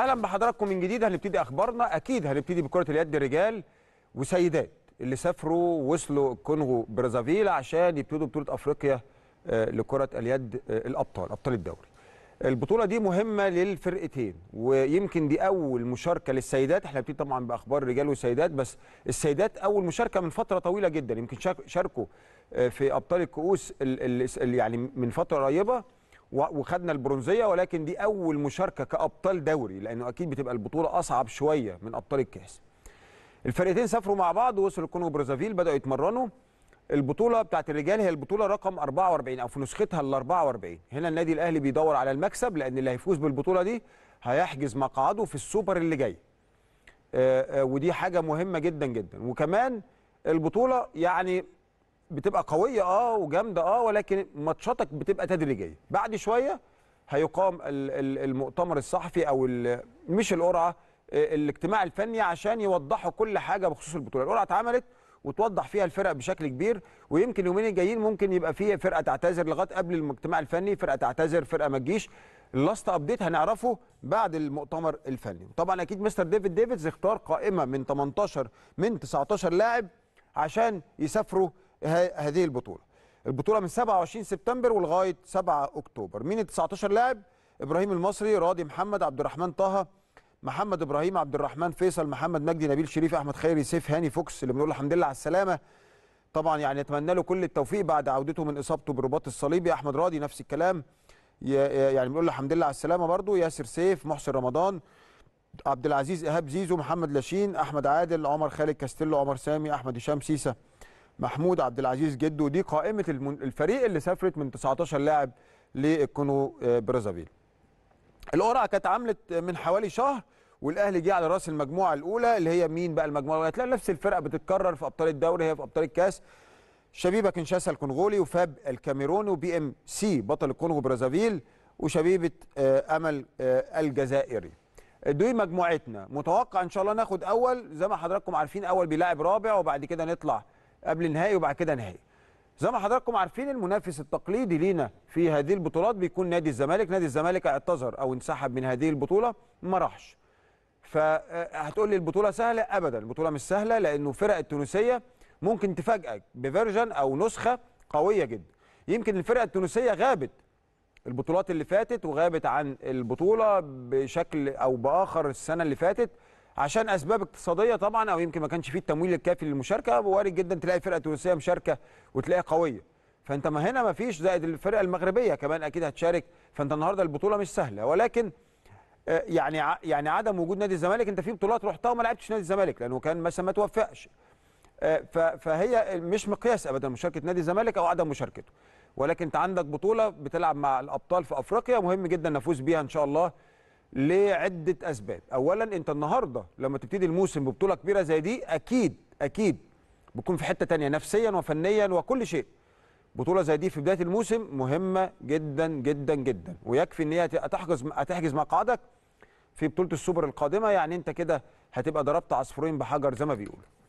اهلا بحضراتكم من جديد هنبتدي اخبارنا اكيد هنبتدي بكره اليد رجال وسيدات اللي سافروا وصلوا الكونغو برازافيل عشان يبتدوا بطوله افريقيا آه، لكره اليد آه، الابطال ابطال الدوري البطوله دي مهمه للفرقتين ويمكن دي اول مشاركه للسيدات احنا بنبتدي طبعا باخبار رجال وسيدات بس السيدات اول مشاركه من فتره طويله جدا يمكن شاركوا آه، في ابطال الكؤوس يعني من فتره قريبه وخدنا البرونزيه ولكن دي اول مشاركه كابطال دوري لانه اكيد بتبقى البطوله اصعب شويه من ابطال الكاس. الفرقتين سافروا مع بعض وصلوا الكونغو برازافيل بداوا يتمرنوا البطوله بتاعت الرجال هي البطوله رقم 44 او في نسختها ال 44 هنا النادي الاهلي بيدور على المكسب لان اللي هيفوز بالبطوله دي هيحجز مقعده في السوبر اللي جاي آه، آه، ودي حاجه مهمه جدا جدا وكمان البطوله يعني بتبقى قويه اه وجامده اه ولكن ماتشاتك بتبقى تدريجيه بعد شويه هيقام المؤتمر الصحفي او مش القرعه آه، الاجتماع الفني عشان يوضحوا كل حاجه بخصوص البطوله القرعه اتعملت وتوضح فيها الفرق بشكل كبير ويمكن يومين الجايين ممكن يبقى فيه فرقه تعتذر لغايه قبل المجتمع الفني فرقه تعتذر فرقه ما تجيش اللاست ابديت هنعرفه بعد المؤتمر الفني طبعا اكيد مستر ديفيد ديفيدز اختار قائمه من 18 من 19 لاعب عشان يسافروا هذه البطوله البطوله من 27 سبتمبر ولغايه 7 اكتوبر مين ال 19 لاعب ابراهيم المصري راضي محمد عبد الرحمن طه محمد ابراهيم عبد الرحمن فيصل محمد مجدي نبيل شريف احمد خيري سيف هاني فوكس اللي بنقول الحمد لله على السلامه طبعا يعني نتمنى له كل التوفيق بعد عودته من اصابته بالرباط الصليبي احمد راضي نفس الكلام يعني بنقول له الحمد لله على السلامه برضه ياسر سيف محسن رمضان عبد العزيز ايهاب زيزو محمد لاشين احمد عادل عمر خالد كاستيلو عمر سامي احمد هشام سيسه محمود عبد العزيز جده دي قائمه الفريق اللي سافرت من 19 لاعب للكونغو آه، برازافيل القرعه كانت عملت من حوالي شهر والاهلي جه على راس المجموعه الاولى اللي هي مين بقى المجموعه الاولى هتلاقي نفس الفرقه بتتكرر في ابطال الدوري هي في ابطال الكاس شبيبه كنشاسا الكونغولي وفاب الكاميروني وبي ام سي بطل الكونغو برازافيل وشبيبه آه، امل آه، الجزائري دي مجموعتنا متوقع ان شاء الله ناخد اول زي ما حضراتكم عارفين اول بيلاعب رابع وبعد كده نطلع قبل نهائي وبعد كده نهائي زي ما حضراتكم عارفين المنافس التقليدي لينا في هذه البطولات بيكون نادي الزمالك نادي الزمالك اعتذر او انسحب من هذه البطوله ما راحش فهتقول آه، لي البطوله سهله ابدا البطوله مش سهله لانه فرق التونسيه ممكن تفاجئك بفيرجن او نسخه قويه جدا يمكن الفرقه التونسيه غابت البطولات اللي فاتت وغابت عن البطوله بشكل او باخر السنه اللي فاتت عشان اسباب اقتصاديه طبعا او يمكن ما كانش فيه التمويل الكافي للمشاركه وارد جدا تلاقي فرقه تونسيه مشاركه وتلاقيها قويه فانت ما هنا ما فيش زائد الفرقه المغربيه كمان اكيد هتشارك فانت النهارده البطوله مش سهله ولكن آه، يعني يعني عدم وجود نادي الزمالك انت في بطولات رحتها وما لعبتش نادي الزمالك لانه كان مثلا ما توفقش آه، فهي مش مقياس ابدا مشاركه نادي الزمالك او عدم مشاركته ولكن انت عندك بطوله بتلعب مع الابطال في افريقيا مهم جدا نفوز بيها ان شاء الله لعده اسباب اولا انت النهارده لما تبتدي الموسم ببطوله كبيره زي دي اكيد اكيد بتكون في حته تانية نفسيا وفنيا وكل شيء بطوله زي دي في بدايه الموسم مهمه جدا جدا جدا ويكفي ان هي هتحجز هتحجز مقعدك في بطوله السوبر القادمه يعني انت كده هتبقى ضربت عصفورين بحجر زي ما بيقولوا